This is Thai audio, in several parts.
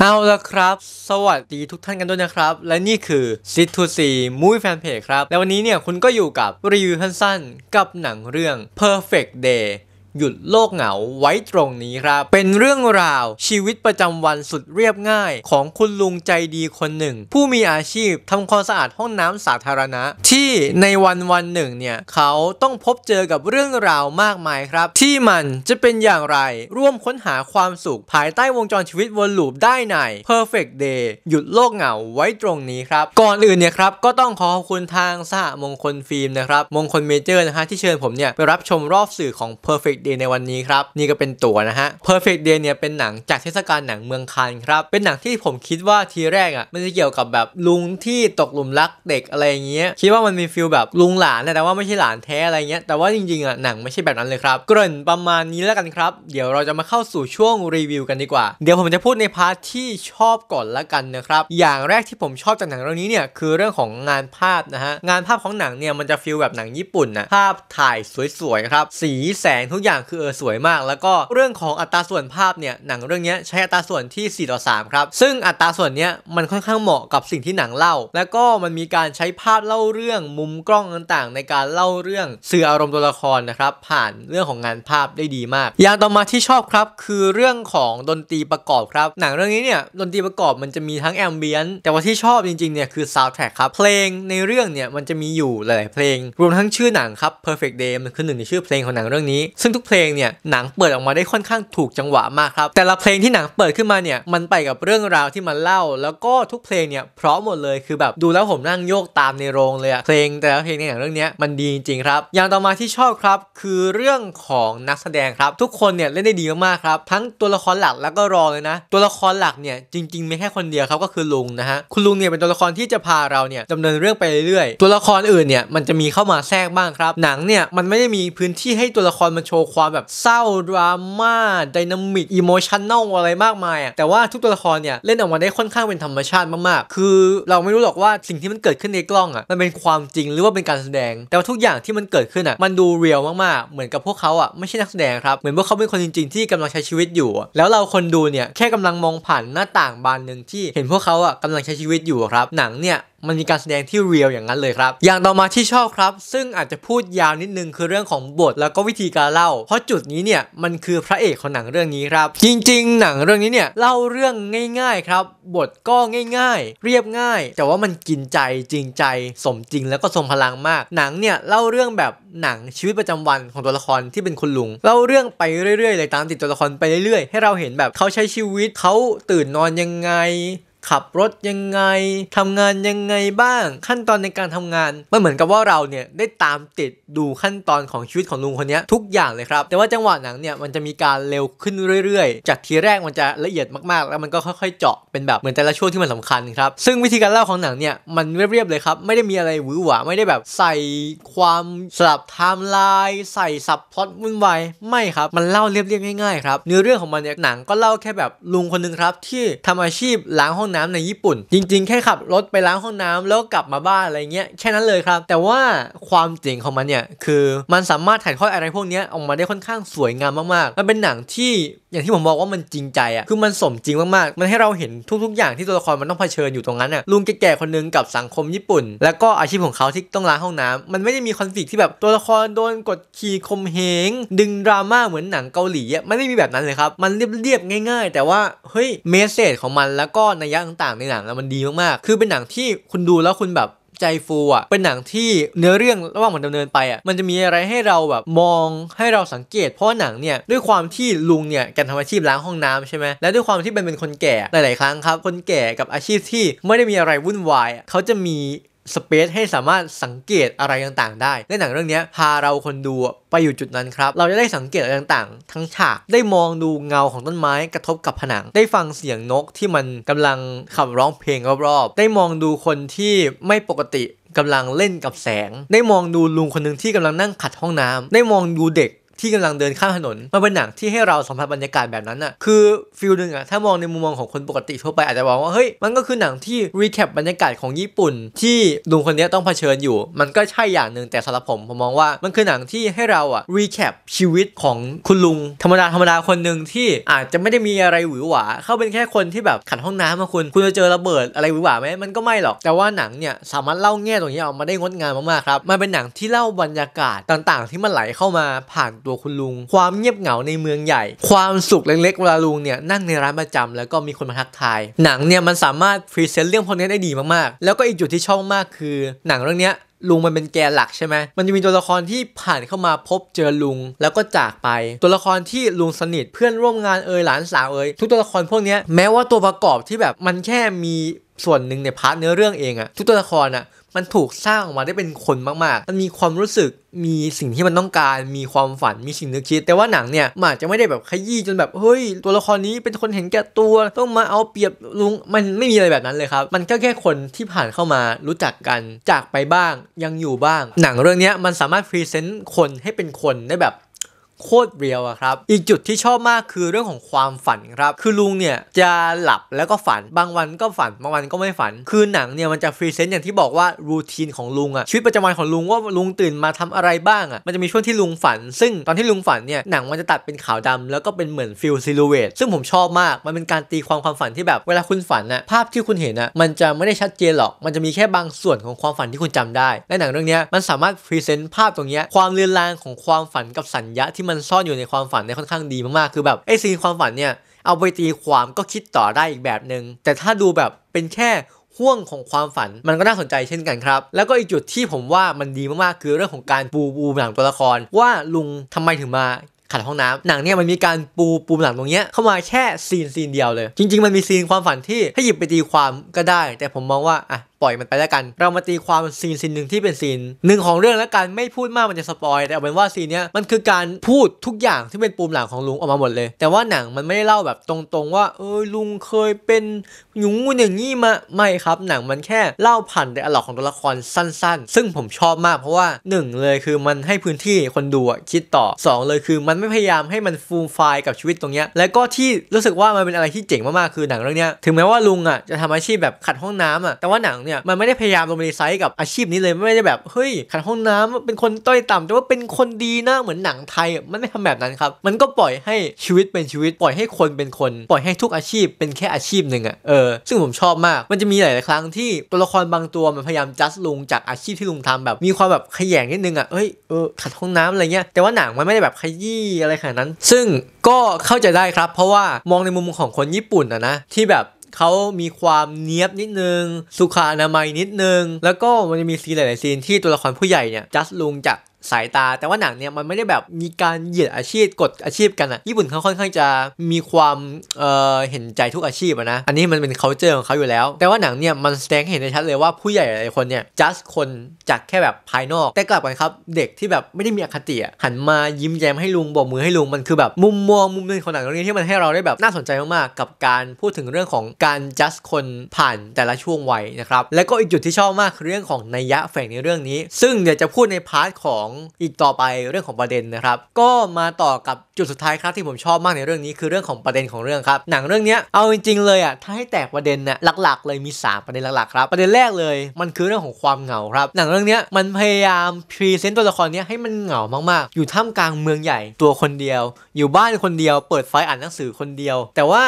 เอาละครับ สวัสดีทุกท่านกันด้วยนะครับ และนี่คือ Sit to See Movie Fan Page ครับ และวันนี้เนี่ยคุณก็อยู่กับรีวิวสั้นๆกับหนังเรื่อง Perfect Day หยุดโลกเหงาไว้ตรงนี้ครับ เป็นเรื่องราวชีวิตประจำวันสุดเรียบง่าย ของคุณลุงใจดีคนหนึ่ง ผู้มีอาชีพทำความสะอาดห้องน้ำสาธารณะ ที่ในวันวันหนึ่งเนี่ย เขาต้องพบเจอกับเรื่องราวมากมายครับ ที่มันจะเป็นอย่างไร ร่วมค้นหาความสุขภายใต้วงจรชีวิตวนลูปได้ใน Perfect Day หยุดโลกเหงาไว้ตรงนี้ครับ ก่อนอื่นเนี่ยครับก็ต้องขอขอบคุณทางสหมงคลฟิล์มนะครับมงคลเมเจอร์นะฮะที่เชิญผมเนี่ยไปรับชมรอบสื่อของ Perfect Day Day ในวันนี้ครับนี่ก็เป็นตัวนะฮะ Perfect Day เนี่ยเป็นหนังจากเทศกาลหนังเมืองคานครับเป็นหนังที่ผมคิดว่าทีแรกอะ่ะมันจะเกี่ยวกับแบบลุงที่ตกหลุมรักเด็กอะไรอย่างเงี้ยคิดว่ามันมีฟิลแบบลุงหลาน แต่ว่าไม่ใช่หลานแท้อะไรเงี้ยแต่ว่าจริงๆอะ่ะหนังไม่ใช่แบบนั้นเลยครับเกริ่นประมาณนี้แล้วกันครับเดี๋ยวเราจะมาเข้าสู่ช่วงรีวิวกันดีกว่าเดี๋ยวผมจะพูดในพาร์ทที่ชอบก่อนละกันนะครับอย่างแรกที่ผมชอบจากหนังเรื่องนี้เนี่ยคือเรื่องของงานภาพนะฮะงานภาพของหนังเนี่ยมันจะฟิลแบบหนังญี่ปุ่นนะภาพถ่ายสวยๆครับสีแสงทุกอยอย่างคือสวยมาก แล้วก็เรื่องของอัตราส่วนภาพเนี่ยหนังเรื่องนี้ใช้อัตราส่วนที่4ต่อ3ครับซึ่งอัตราส่วนนี้มันค่อนข้างเหมาะกับสิ่งที่หนังเล่า แล้วก็มันมีการใช้ภาพเล่าเรื่อง มุมกล้องต่างๆในการเล่าเรื่องสื่ออารมณ์ตัวละครนะครับผ่านเรื่องของงานภาพได้ดีมาก อย่างต่อมาที่ชอบครับคือเรื่องของดนตรีประกอบครับหนังเรื่องนี้เนี่ยดนตรีประกอบมันจะมีทั้งแอมเบียนแต่ว่าที่ชอบจริงๆเนี่ยคือซาวด์แทร็กครับเพลงในเรื่องเนี่ยมันจะมีอยู่หลายๆเพลงรวมทั้งชื่อหนังครับ Perfect Day มันคือหนึ่งในชื่อเพลงของหนังเรื่องนี้ซึ่งทุกเพลงเนี่ยหนังเปิดออกมาได้ค่อนข้างถูกจังหวะมากครับแต่ละเพลงที่หนังเปิดขึ้นมาเนี่ยมันไปกับเรื่องราวที่มันเล่า แล้วก็ทุกเพลงเนี่ยเพราะหมดเลยคือแบบดูแล้วผมนั่งโยกตามในโรงเลยอะเพลงแต่ละเพลงในหนังเรื่องนี้มันดีจริงครับ อย่างต่อมาที่ชอบครับ คือเรื่องของนักแสดงครับ ทุกคนเนี่ยเล่นได้ดีมากครับ ทั้งตัวละครหลักแล้วก็รองเลยนะ ตัวละครหลักเนี่ยจริงๆมีแค่คนเดียวครับก็คือลุงนะฮะคุณลุงเนี่ยเป็นตัวละครที่จะพาเราเนี่ยดำเนินเรื่องไปเรื่อยๆ ตัวละครอื่นเนี่ยมันจะมีเข้ามาแทรกบ้างครับ หนังเนี่ยมันไม่ได้มีพื้นที่ให้ตัวละครมันโชว์ความแบบเศร้าดราม่าดินามิกอิโมชันแนลอะไรมากมายอ่ะแต่ว่าทุกตัวละครเนี่ยเล่นออกมาได้ค่อนข้างเป็นธรรมชาติมากๆ คือ เราไม่รู้หรอกว่าสิ่งที่มันเกิดขึ้นในกล้องอ่ะมันเป็นความจริงหรือว่าเป็นการแสดง แต่ว่าทุกอย่างที่มันเกิดขึ้นอ่ะ มันดูเรียลมากๆเหมือนกับพวกเขาอ่ะไม่ใช่นักแสดงครับเหมือนพวกเขาเป็นคนจริงๆที่กำลังใช้ชีวิตอยู่ แล้วเราคนดูเนี่ยแค่กำลังมองผ่านหน้าต่างบานหนึ่งที่ เห็นพวกเขาอ่ะกำลังใช้ชีวิตอยู่ครับ หนังเนี่ยมันมีการแสดงที่เรียลอย่างนั้นเลยครับ อย่างต่อมาที่ชอบครับ ซึ่งอาจจะพูดยาวนิดนึง คือเรื่องของบทแล้วก็วิธีการเล่าเพราะจุดนี้เนี่ย มันคือพระเอกของหนังเรื่องนี้ครับ จริงๆหนังเรื่องนี้เนี่ย เล่าเรื่องง่ายๆครับ บทก็ง่ายๆ เรียบง่าย แต่ว่ามันกินใจจริงใจ สมจริงแล้วก็ทรงพลังมาก หนังเนี่ยเล่าเรื่องแบบหนังชีวิตประจำวันของตัวละครที่เป็นคุณลุงเล่าเรื่องไปเรื่อยๆเลยตามติดตัวละครไปเรื่อยๆให้เราเห็นแบบเขาใช้ชีวิตเขาตื่นนอนยังไงขับรถยังไงทำงานยังไงบ้าง ขั้นตอนในการทำงานมันเหมือนกับว่าเราเนี่ยได้ตามติดดูขั้นตอนของชีวิตของลุงคนนี้ทุกอย่างเลยครับ แต่ว่าจังหวะหนังเนี่ยมันจะมีการเร็วขึ้นเรื่อยๆ จากทีแรกมันจะละเอียดมากๆ แล้วมันก็ค่อยๆเจาะเป็นแบบเหมือนแต่ละช่วงที่มันสำคัญครับ ซึ่งวิธีการเล่าของหนังเนี่ยมันเรียบๆเลยครับ ไม่ได้มีอะไรหวือหวาไม่ได้แบบใส่ความสลับไทม์ไลน์ใส่ซับพลอตวุ่นวายไม่ครับ มันเล่าเรียบๆง่ายๆครับเนื้อเรื่องของมันเนี่ยหนังก็เล่าแค่แบบลุงคนนึงครับที่ทำอาชีพล้างห้ององน้ำในญี่ปุ่น จริงๆแค่ขับรถไปล้างห้องน้ำแล้วกลับมาบ้านอะไรเงี้ยแค่นั้นเลยครับ แต่ว่าความเจ๋งของมันเนี่ยคือมันสามารถถ่ายทอดอะไรพวกนี้ออกมาได้ค่อนข้างสวยงามมากๆ มันเป็นหนังที่อย่างที่ผมบอกว่ามันจริงใจอะ่ะคือมันสมจริงมากๆ มันให้เราเห็นทุก ๆ อย่างที่ตัวละครมันต้องเผชิญอยู่ตรงนั้นอะ่ะลุงแก่ๆคนนึงกับสังคมญี่ปุ่น แล้วก็อาชีพของเขาที่ต้องล้างห้องน้ำ มันไม่ได้มีคอนฟ lict ที่แบบตัวละครโดนกดขี่ข่มเหงดึงดราม่าเหมือนหนังเกาหลีอะ่ะม่ได้มีแบบนั้นเลยครับมันเรียบๆง่าย ๆแต่ว่าเฮ้ยเมสเซจของมันแล้วก็นัยากต่างๆในหนังมันดีมากๆ คือเป็นหนังที่คุณดูแล้วคุณแบบใจฟูอ่ะเป็นหนังที่เนื้อเรื่องระหว่างมันดำเนินไปอ่ะมันจะมีอะไรให้เราแบบมองให้เราสังเกต เพราะหนังเนี่ยด้วยความที่ลุงเนี่ยการทำอาชีพล้างห้องน้ำใช่ไหมและด้วยความที่เป็นเป็นคนแก่หลายๆครั้งครับ คนแก่กับอาชีพที่ไม่ได้มีอะไรวุ่นวายเขาจะมีสเปซให้สามารถสังเกตอะไรต่างๆ ได้ ในหนังเรื่องนี้พาเราคนดูไปอยู่จุดนั้นครับ เราจะได้สังเกตอะไรต่างๆ ทั้งฉากได้มองดูเงาของต้นไม้กระทบกับผนัง ได้ฟังเสียงนกที่มันกำลังขับร้องเพลงรอบๆ ได้มองดูคนที่ไม่ปกติกำลังเล่นกับแสง ได้มองดูลุงคนหนึ่งที่กำลังนั่งขัดห้องน้ำได้มองดูเด็กที่กำลังเดินข้ามถนนมันเป็นหนังที่ให้เราสัมผัสบรรยากาศแบบนั้นอะคือฟิลหนึ่งอะถ้ามองในมุมมองของคนปกติทั่วไปอาจจะมองว่าเฮ้ยมันก็คือหนังที่รีแคปบรรยากาศของญี่ปุ่นที่ลุงคนนี้ต้องเผชิญอยู่มันก็ใช่อย่างหนึ่งแต่สำหรับผมผมมองว่ามันคือหนังที่ให้เราอะรีแคปชีวิตของคุณลุงธรรมดาธรรมดาคนหนึ่งที่อาจจะไม่ได้มีอะไรหวือหวาเขาเป็นแค่คนที่แบบขัดห้องน้ำมาคุณคุณจะเจอระเบิดอะไรหวือหวาไหมมันก็ไม่หรอกแต่ว่าหนังเนี่ยสามารถเล่าแง่ตรงนี้ออกมาได้งดงามมากๆครับมันเป็นหนังที่เล่าบรรยากาศต่าง ๆ ที่มันไหลเข้ามาผ่านัวคุณ ลุงความเงียบเหงาในเมืองใหญ่ ความสุขเล็กๆเวลาลุงเนี่ยนั่งในร้านประจำแล้วก็มีคนมาทักทาย หนังเนี่ยมันสามารถพรีเซนต์เรื่องพวกนี้ได้ดีมากๆ แล้วก็อีกจุดที่ชอบมากคือ หนังเรื่องนี้ลุงมันเป็นแกนหลักใช่ไหมมันจะมีตัวละครที่ผ่านเข้ามาพบเจอลุงแล้วก็จากไป ตัวละครที่ลุงสนิทเพื่อนร่วมงานเอ่ยหลานสาวเอ่ยทุกตัวละครพวกนี้แม้ว่าตัวประกอบที่แบบมันแค่มีส่วนหนึ่งในพาร์ทเนื้อเรื่องเองอะทุกตัวละครอะมันถูกสร้างออกมาได้เป็นคนมากๆ มันมีความรู้สึก มีสิ่งที่มันต้องการ มีความฝัน มีสิ่งนึกคิด แต่ว่าหนังเนี่ยมันจจะไม่ได้แบบขยี้จนแบบเฮ้ย ตัวละครนี้เป็นคนเห็นแก่ตัวต้องมาเอาเปรียบลุง มันไม่มีอะไรแบบนั้นเลยครับมันก็แค่คนที่ผ่านเข้ามารู้จักกันจากไปบ้างยังอยู่บ้าง หนังเรื่องนี้มันสามารถพรีเซนต์คนให้เป็นคนได้แบบโคตรเรียวอะครับ อีกจุดที่ชอบมากคือเรื่องของความฝันครับ คือลุงเนี่ยจะหลับแล้วก็ฝัน บางวันก็ฝันบางวันก็ไม่ฝัน คือหนังเนี่ยมันจะฟรีเซนต์อย่างที่บอกว่ารูทีนของลุงอะชีวิตประจำวันของลุงว่าลุงตื่นมาทำอะไรบ้างอะมันจะมีช่วงที่ลุงฝันซึ่งตอนที่ลุงฝันเนี่ยหนังมันจะตัดเป็นขาวดำแล้วก็เป็นเหมือนฟิลซิลูเอตซึ่งผมชอบมาก มันเป็นการตีความความฝันที่แบบเวลาคุณฝันอะภาพที่คุณเห็นอะมันจะไม่ได้ชัดเจนหรอก มันจะมีแค่บางส่วนของความฝันที่คุณจำได้ในหนังเรื่องนี้มันสามารถพรีเซนต์ภาพตรงนี้ ความเลือนลางของความฝันกับสัญญาที่มันซ่อนอยู่ในความฝันในค่อนข้างดีมาก ๆ คือแบบไอ้ซีนความฝันเนี่ย เอาไปตีความก็คิดต่อได้อีกแบบหนึง่ง แต่ถ้าดูแบบเป็นแค่ห่วงของความฝัน มันก็น่าสนใจเช่นกันครับ แล้วก็อีกจุดที่ผมว่ามันดีมาก ๆ คือเรื่องของการปูปูหลังตัวละคร ว่าลุงทำไมถึงมาขัดห้องน้ำหนังเนี่ยมันมีการปูปูหลังตรงเนี้ยเข้ามาแค่ซีนซีนเดียวเลย จริงๆ มันมีซีนความฝันที่ให้หยิบไปตีความก็ได้ แต่ผมมองว่าอ่ะปล่อยมันไปแล้วกันเรามาตีความซีนซีนหนึ่งที่เป็นซีนหนึ่งของเรื่องแล้วกันไม่พูดมากมันจะสปอยแต่เอาเป็นว่าซีนเนี้ยมันคือการพูดทุกอย่างที่เป็นปูมหลังของลุงออกมาหมดเลย แต่ว่าหนังมันไม่ได้เล่าแบบตรงๆว่า เออลุงเคยเป็นหยุงอย่างงี้มาไม่ครับ หนังมันแค่เล่าผ่านแต่อลอกของตัวละครสั้นๆ ซึ่งผมชอบมากเพราะว่า 1 เลยคือมันให้พื้นที่คนดูคิดต่อ 2 เลยคือมันไม่พยายามให้มันฟูมไฟกับชีวิตตรงเนี้ยแล้วก็ที่รู้สึกว่ามันเป็นอะไรที่เจ๋งมากๆคือหนังเรื่องเนี้ยถึงแม้ว่าลุงอ่ะจะทำอาชีพแบบขัดห้องน้ำอ่ะแต่ว่าหนังเนี่ยมันไม่ได้พยายามโรแมนไซส์กับอาชีพนี้เลยไม่ได้แบบเฮ้ยขันห้องน้ำเป็นคนต้อยต่ำแต่ว่าเป็นคนดีนะเหมือนหนังไทย มันไม่ทำแบบนั้นครับ มันก็ปล่อยให้ชีวิตเป็นชีวิต ปล่อยให้คนเป็นคนปล่อยให้ทุกอาชีพเป็นแค่อาชีพหนึ่งอะเออซึ่งผมชอบมากมันจะมีหลายๆ ครั้งที่ตัวละครบางตัวมันพยายามจัดลุงจากอาชีพที่ลุงทำแบบมีความแบบขยงนิดนึงอะเอ้ยเออขัดห้องน้ำอะไรเงี้ยแต่ว่าหนังมันไม่ได้แบบขยี้อะไรขนาดนั้น ซึ่งก็เข้าใจได้ครับ เพราะว่ามองในมุมของคนญี่ปุ่นอะนะที่แบบเขามีความเนี้ยบนิดนึง สุขอนามัยนิดนึง แล้วก็มันจะมีซีนหลายๆ ซีนที่ตัวละครผู้ใหญ่เนี่ย จัสลุงจากสายตาแต่ว่าหนังเนี่ยมันไม่ได้แบบมีการเหยียดอาชีพกดอาชีพกันอะญี่ปุ่นเขาค่อนข้างจะมีความเอ่อเห็นใจทุกอาชีพนะอันนี้มันเป็นเค้าเจอของเขาอยู่แล้ว แต่ว่าหนังเนี่ยมันแสดงเห็นได้ชัดเลยว่าผู้ใหญ่หลายคนเนี่ยจัดคนจากแค่แบบภายนอกแต่กลับกันครับเด็กที่แบบไม่ได้มีอคติหันมายิ้มแย้มให้ลุงบอกมือให้ลุงมันคือแบบมุมมองมุมนึงของหนังเรื่องนี้ที่มันให้เราได้แบบน่าสนใจมากๆกับการพูดถึงเรื่องของการจัดคนผ่านแต่ละช่วงวัยนะครับแล้วก็อีกจุดที่ชอบมากคือเรื่องของนัยยะแฝงในเรื่องนี้ ซึ่งเดี๋ยวจะพูดในพาร์ทของของอีกต่อไปเรื่องของประเด็นนะครับ ก็มาต่อกับจุดสุดท้ายครับ ที่ผมชอบมากในเรื่องนี้ คือเรื่องของประเด็นของเรื่องครับ หนังเรื่องนี้เอาจริงๆเลยอ่ะ ถ้าให้แตกประเด็นน่ะหลักๆ เลยมี3ประเด็นหลัก ๆ ครับประเด็นแรกเลยมันคือเรื่องของความเหงาครับ หนังเรื่องนี้มันพยายามพรีเซนต์ตัวละครนี้ให้มันเหงามาก ๆ อยู่ท่ามกลางเมืองใหญ่ตัวคนเดียว อยู่บ้านคนเดียวเปิดไฟอ่านหนังสือคนเดียว แต่ว่า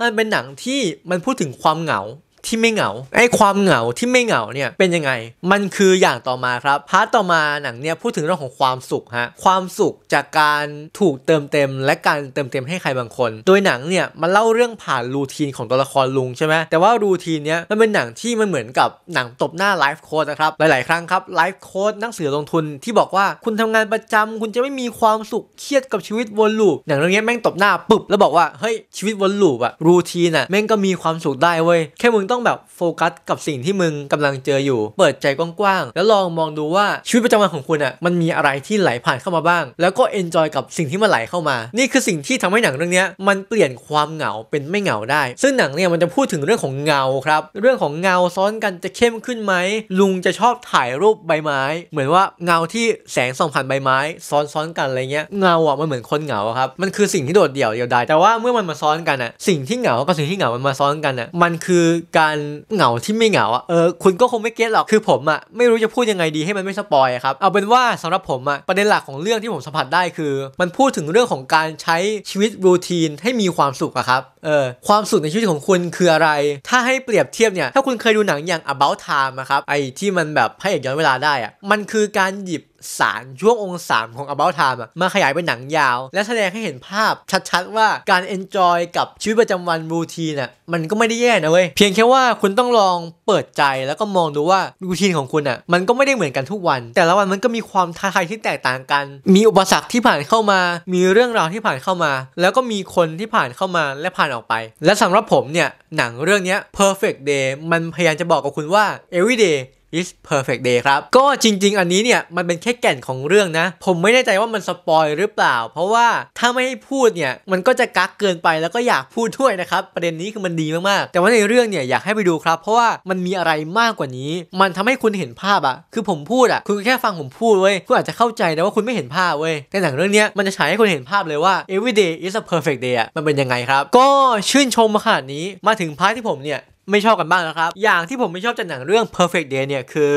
มันเป็นหนังที่มันพูดถึงความเหงาที่ไม่เหงาไอ้ความเหงาที่ไม่เหงาเนี่ยเป็นยังไง มันคืออย่างต่อมาครับพาร์ตต่อมาหนังเนี่ยพูดถึงเรื่องของความสุขฮะความสุขจากการถูกเติมเต็ม และการเติมเต็มให้ใครบางคน โดยหนังเนี่ยมันเล่าเรื่องผ่านรูทีนของตัวละครลุงใช่ไหมแต่ว่ารูทีนเนี้ยมันเป็นหนังที่มันเหมือนกับหนังตบหน้าไลฟ์โค้ดนะครับหลายๆครั้งครับไลฟ์โค้ดนักสือลงทุน ที่บอกว่าคุณทำงานประจำคุณจะไม่มีความสุขเครียดกับชีวิตวนลูปหนังเรื่องนี้แม่งตบหน้าปุ๊บแล้วบอกว่าเฮ้ยชีวิตวนลูปอะรูทีนอะแม่งก็มีความสุขได้เว้ยแค่มึงต้องแบบโฟกัสกับสิ่งที่มึงกำลังเจออยู่ เปิดใจกว้างๆแล้วลองมองดูว่าชีวิตประจำวันของคุณอะ่ะมันมีอะไรที่ไหลผ่านเข้ามาบ้าง แล้วก็เอนจอยกับสิ่งที่มันไหลเข้ามา นี่คือสิ่งที่ทำให้หนังเรื่องนี้มันเปลี่ยนความเหงาเป็นไม่เหงาได้ ซึ่งหนังเนี่ยมันจะพูดถึงเรื่องของเงาครับ เรื่องของเงาซ้อนกันจะเข้มขึ้นไหมลุงจะชอบถ่ายรูปใบไม้ เหมือนว่าเงาที่แสงส่องผ่านใบไม้ซ้อนๆกันอะไรเงี้ยเงาอ่ะมันเหมือนคนเหงาครับมันคือสิ่งที่โดดเดี่ยวเดียวดายแต่ว่าเมื่อมันมาซ้อนกันอ่ะสิ่งที่เหงากับสิ่งที่เหงามันมาซ้อนกันอ่ะมันคือกการเหงาที่ไม่เหงาอะเออ คุณก็คงไม่เก็ตหรอก คือผมอ่ะไม่รู้จะพูดยังไงดีให้มันไม่สปอยครับ เอาเป็นว่าสำหรับผมอ่ะประเด็นหลักของเรื่องที่ผมสัมผัสได้คือ มันพูดถึงเรื่องของการใช้ชีวิตรูทีนให้มีความสุขครับ เออ ความสุขในชีวิตของคุณคืออะไร ถ้าให้เปรียบเทียบเนี่ย ถ้าคุณเคยดูหนังอย่าง About Time ครับ ไอที่มันแบบให้เอกย้อนเวลาได้อะมันคือการหยิบสารช่วงองศาของ About Time มาขยายเป็นหนังยาว และแสดงให้เห็นภาพ ชัดๆว่าการ enjoy กับชีวิตประจำวันรูทีน่ะมันก็ไม่ได้แย่นะเว้ย เพียงแค่ว่าคุณต้องลองเปิดใจแล้วก็มองดูว่ารูทีนของคุณอ่ะมันก็ไม่ได้เหมือนกันทุกวัน แต่ละวันมันก็มีความท้าทายที่แตกต่างกัน มีอุปสรรคที่ผ่านเข้ามา มีเรื่องราวที่ผ่านเข้ามา แล้วก็มีคนที่ผ่านเข้ามาและผ่านออกไป และสำหรับผมเนี่ยหนังเรื่องนี้ perfect day มันพยายามจะบอกกับคุณว่า everyday is perfect day ครับ ก็จริง ๆ อันนี้เนี่ย มันเป็นแค่แก่นของเรื่องนะ ผมไม่แน่ใจว่ามันสปอยหรือเปล่า เพราะว่าถ้าไม่ให้พูดเนี่ย มันก็จะกักเกินไปแล้วก็อยากพูดด้วยนะครับ ประเด็นนี้คือมันดีมาก ๆ แต่ว่าในเรื่องเนี่ย อยากให้ไปดูครับ เพราะว่ามันมีอะไรมากกว่านี้ มันทำให้คุณเห็นภาพอะคือผมพูดอะคุณแค่ฟังผมพูดเว้ยคุณอาจจะเข้าใจแต่ว่าคุณไม่เห็นภาพเว้ยในหนังเรื่องนี้มันจะฉายให้คุณเห็นภาพเลยว่า every day is a perfect day มันเป็นยังไงครับ ก็ชื่นชมขนาดนี้มาถึงพาร์ทที่ผมเนี่ยไม่ชอบกันบ้างนะครับ อย่างที่ผมไม่ชอบจากหนังเรื่อง perfect day เนี่ย คือ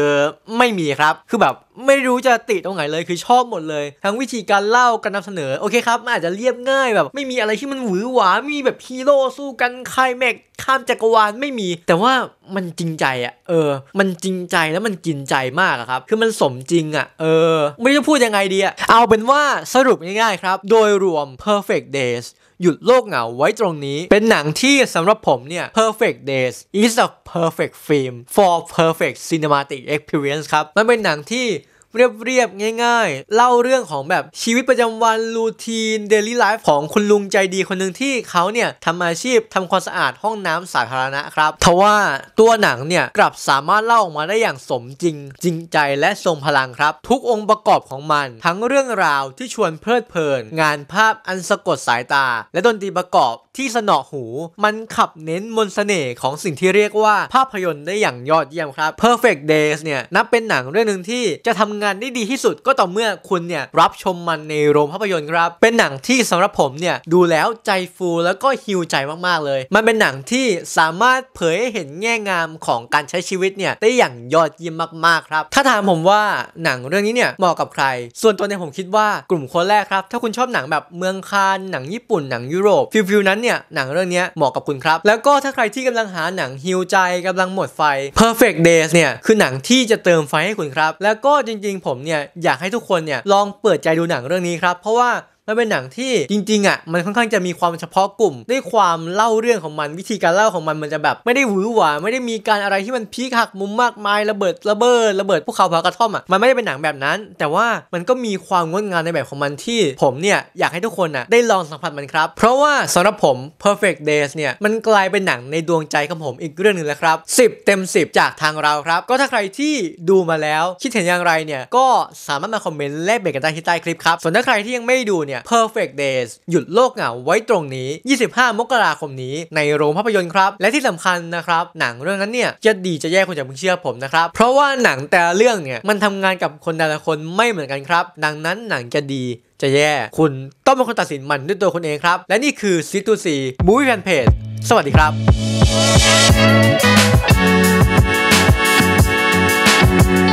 ไม่มีครับ คือแบบไม่รู้จะติตรงไหนเลย คือชอบหมดเลย ทั้งวิธีการเล่า การนำเสนอ โอเคครับ มันอาจจะเรียบง่าย แบบ ไม่มีอะไรที่มันหวือหวามีแบบฮีโร่สู้กันใครแม็กข้ามจักรวาล ไม่มี แต่ว่ามันจริงใจอะเออ มันจริงใจแล้วมันกินใจมากครับ คือมันสมจริงอะเออ ไม่รู้จะพูดยังไงดีอะเอาเป็นว่าสรุปง่ายๆครับ โดยรวม perfect days หยุดโลกเหงาไว้ตรงนี้ เป็นหนังที่สำหรับผมเนี่ย Perfect Days is a perfect film for perfect cinematic experience ครับ มันเป็นหนังที่เรียบๆง่ายๆ เล่าเรื่องของแบบชีวิตประจำวันรูทีนเดลี่ไลฟ์ของคุณลุงใจดีคนหนึ่งที่เขาเนี่ยทำอาชีพทำความสะอาดห้องน้ำสาธารณะครับทว่าตัวหนังเนี่ยกลับสามารถเล่าออกมาได้อย่างสมจริง จริงใจและทรงพลังครับ ทุกองค์ประกอบของมัน ทั้งเรื่องราวที่ชวนเพลิดเพลิน งานภาพอันสะกดสายตา และดนตรีประกอบที่สนอหู มันขับเน้นมนสเสน่ห์ของสิ่งที่เรียกว่า ภาพยนตร์ได้อย่างยอดเยี่ยมครับ Perfect Days เนี่ยนับเป็นหนังเรื่องหนึ่งที่จะทำงานได้ดีที่สุดก็ต่อเมื่อคุณเนี่ยรับชมมันในโรงภาพยนตร์ครับเป็นหนังที่สำหรับผมเนี่ยดูแล้วใจฟูแล้วก็ฮิวใจมากๆเลย มันเป็นหนังที่สามารถเผยให้เห็นแง่งามของการใช้ชีวิตเนี่ยได้อย่างยอดเยี่ยมมากๆครับถ้าถามผมว่าหนังเรื่องนี้เนี่ยเหมาะกับใคร ส่วนตัวเนี่ยผมคิดว่ากลุ่มคนแรกครับ ถ้าคุณชอบหนังแบบเมืองคานหนังญี่ปุ่นหนังยุโรปฟิลฟินั้นเนี่ยหนังเรื่องนี้เหมาะกับคุณครับ แล้วก็ถ้าใครที่กำลังหาหนังฮิวใจกำลังหมดไฟ Perfect Days เนี่ยคือหนังที่จะเติมไฟให้คุณครับ แล้วก็จริงริงๆผมเนี่ย อยากให้ทุกคนเนี่ย ลองเปิดใจดูหนังเรื่องนี้ครับ เพราะว่ามันเป็นหนังที่จริงๆอ่ะมันค่อนข้างจะมีความเฉพาะกลุ่มด้วยความเล่าเรื่องของมัน วิธีการเล่าของมันมันจะแบบ ไม่ได้หวือหวาไม่ได้มีการอะไรที่มันพีคหักมุมมากมายระเบิดระเบิดระเบิดภูเขาเผากระท่อมอ่ะมันไม่ได้เป็นหนังแบบนั้น แต่ว่ามันก็มีความงดงามในแบบของมันที่ผมเนี่ยอยากให้ทุกคนอ่ะ ได้ลองสัมผัสมันครับ เพราะว่าสำหรับผม Perfect Days เนี่ยมันกลายเป็นหนังในดวงใจของผมอีกเรื่องหนึ่งแล้วครับ 10 เต็ม 10 จากทางเราครับ ก็ถ้าใครที่ดูมาแล้วคิดเห็นอย่างไรเนี่ยก็สามารถมาคอมเมนต์แลกเปลี่ยนกันได้ที่ใต้คลิปครับส่วนถ้าใครที่ยังไม่ดูเนี่ยี่ย Perfect Days หยุดโลกเหงาไว้ตรงนี้ 25 มกราคมนี้ในโรงภาพยนตร์ครับ และที่สำคัญนะครับ หนังเรื่องนั้นเนี่ย จะดีจะแย่คุณจะเพิ่งเชื่อผมนะครับ เพราะว่าหนังแต่ละเรื่องเนี่ย มันทำงานกับคนแต่ละคนไม่เหมือนกันครับ ดังนั้นหนังจะดีจะแย่คุณต้องเป็นคนตัดสินมันด้วยตัวคุณเองครับ และนี่คือ C2C Movie Fan Page สวัสดีครับ